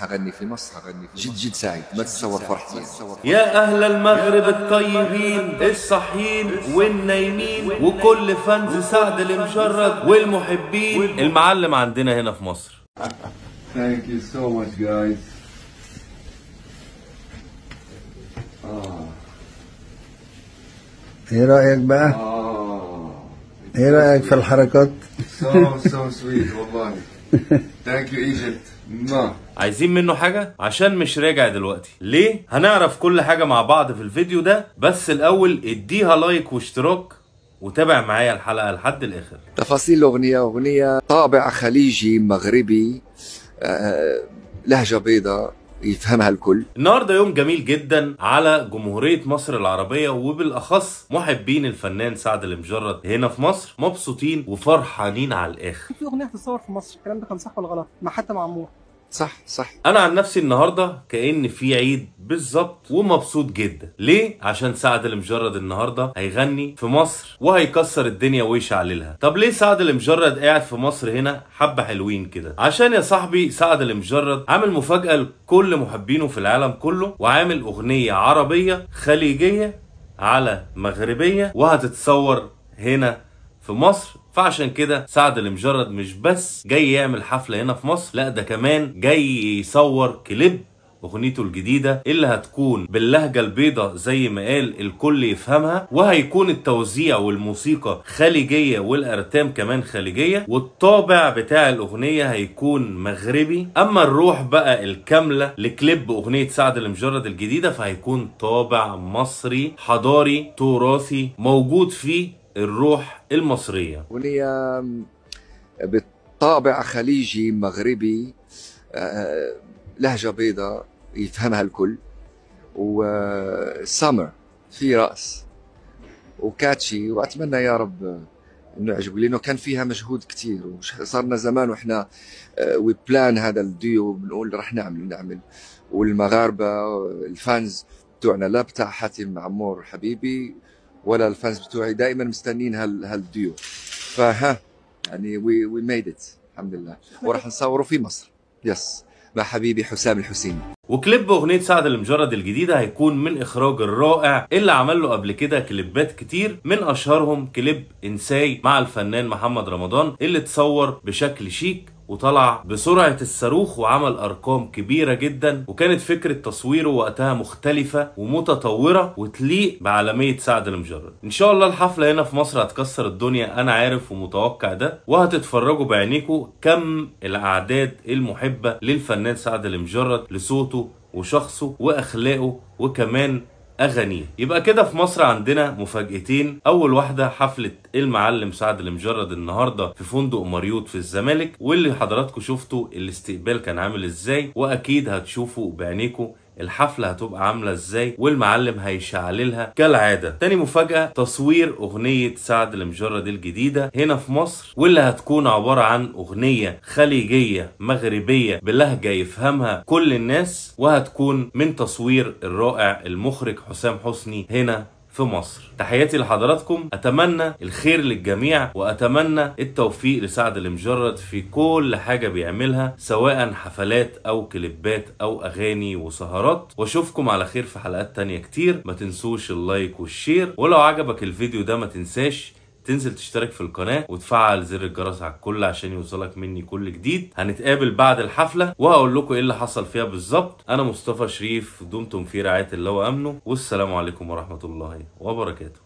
حغني في مصر حغني في مصر. جد جد سعيد ما تتصور فرحتي يا اهل المغرب الطيبين الصحيين والنايمين وكل فانز سعد المجرد والمحبين المعلم عندنا هنا في مصر ثانك يو سو ماتش جايز ايه رايك بقى؟ ah. ايه رايك في الحركات؟ سو سو سويت والله ثانك يو ايجيبت عايزين منه حاجة عشان مش راجع دلوقتي ليه هنعرف كل حاجة مع بعض في الفيديو ده بس الاول اديها لايك واشتراك وتابع معايا الحلقة لحد الاخر تفاصيل الاغنية اغنية طابع خليجي مغربي آه, آه، لهجة بيضاء يفهمها الكل النهارده يوم جميل جدا على جمهوريه مصر العربيه وبالاخص محبين الفنان سعد المجرد هنا في مصر مبسوطين وفرحانين على الاخر في اغنيه تصور في مصر الكلام ده كان صح ولا غلط ما حتى مع صح صح انا عن نفسي النهارده كان في عيد بالظبط ومبسوط جدا ليه عشان سعد المجرد النهارده هيغني في مصر وهيكسر الدنيا ويشعللها طب ليه سعد المجرد قاعد في مصر هنا حبه حلوين كده عشان يا صاحبي سعد المجرد عامل مفاجاه لكل محبينه في العالم كله وعامل اغنيه عربيه خليجيه على مغربيه وهتتصور هنا في مصر فعشان كده سعد المجرد مش بس جاي يعمل حفله هنا في مصر لا ده كمان جاي يصور كليب اغنيته الجديده اللي هتكون باللهجه البيضاء زي ما قال الكل يفهمها وهيكون التوزيع والموسيقى خليجيه والارتام كمان خليجيه والطابع بتاع الاغنيه هيكون مغربي اما الروح بقى الكامله لكليب اغنيه سعد المجرد الجديده فهيكون طابع مصري حضاري تراثي موجود فيه الروح المصريه اغنيه بالطابع خليجي مغربي آه، لهجه بيضاء يفهمها الكل وسامر في راس وكاتشي واتمنى يا رب انه يعجبوا لانه كان فيها مجهود كثير وصارنا زمان واحنا وي آه، بلان هذا الديو بنقول راح نعمل نعمل والمغاربه الفانز بتوعنا لا بتاع حاتم عمور حبيبي ولا الفانز بتوعي دائما مستنين هال هالديو فها يعني وي وي ميد ات الحمد لله وراح نصوره في مصر يس مع حبيبي حسام الحسيني وكليب اغنيه سعد المجرد الجديده هيكون من اخراج الرائع اللي عمل له قبل كده كليبات كتير من اشهرهم كليب انساي مع الفنان محمد رمضان اللي اتصور بشكل شيك وطلع بسرعة الصاروخ وعمل أرقام كبيرة جدا وكانت فكرة تصويره وقتها مختلفة ومتطورة وتليق بعالمية سعد المجرد إن شاء الله الحفلة هنا في مصر هتكسر الدنيا أنا عارف ومتوقع ده وهتتفرجوا بعينيكم كم الأعداد المحبة للفنان سعد المجرد لصوته وشخصه وأخلاقه وكمان اغانيه يبقى كده في مصر عندنا مفاجاتين اول واحده حفله المعلم سعد المجرد النهارده في فندق مريوط في الزمالك واللي حضراتكم شفتوا الاستقبال كان عامل ازاي واكيد هتشوفوا بعينيكم الحفله هتبقى عامله ازاي والمعلم هيشعللها كالعاده تاني مفاجاه تصوير اغنيه سعد المجرد الجديده هنا في مصر واللي هتكون عباره عن اغنيه خليجيه مغربيه بلهجه يفهمها كل الناس وهتكون من تصوير الرائع المخرج حسام حسني هنا في مصر تحياتي لحضراتكم اتمنى الخير للجميع واتمنى التوفيق لسعد المجرد في كل حاجه بيعملها سواء حفلات او كليبات او اغاني وسهرات واشوفكم على خير في حلقات تانية كتير ما تنسوش اللايك والشير ولو عجبك الفيديو ده ما تنساش تنزل تشترك في القناه وتفعل زر الجرس على الكل عشان يوصلك مني كل جديد هنتقابل بعد الحفله واقول لكم ايه اللي حصل فيها بالظبط انا مصطفى شريف دمتم في رعايه الله وامنه والسلام عليكم ورحمه الله وبركاته